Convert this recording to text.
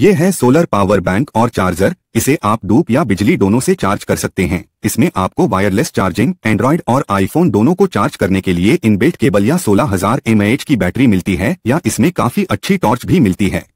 ये है solar power bank और चार्जर इसे आप धूप या बिजली दोनों से चार्ज कर सकते हैं इसमें आपको वायरलेस चार्जिंग एंड्रॉइड और आईफोन दोनों को चार्ज करने के लिए इनबिल्ट केबल या 16000 हजार की बैटरी मिलती है या इसमें काफी अच्छी टॉर्च भी मिलती है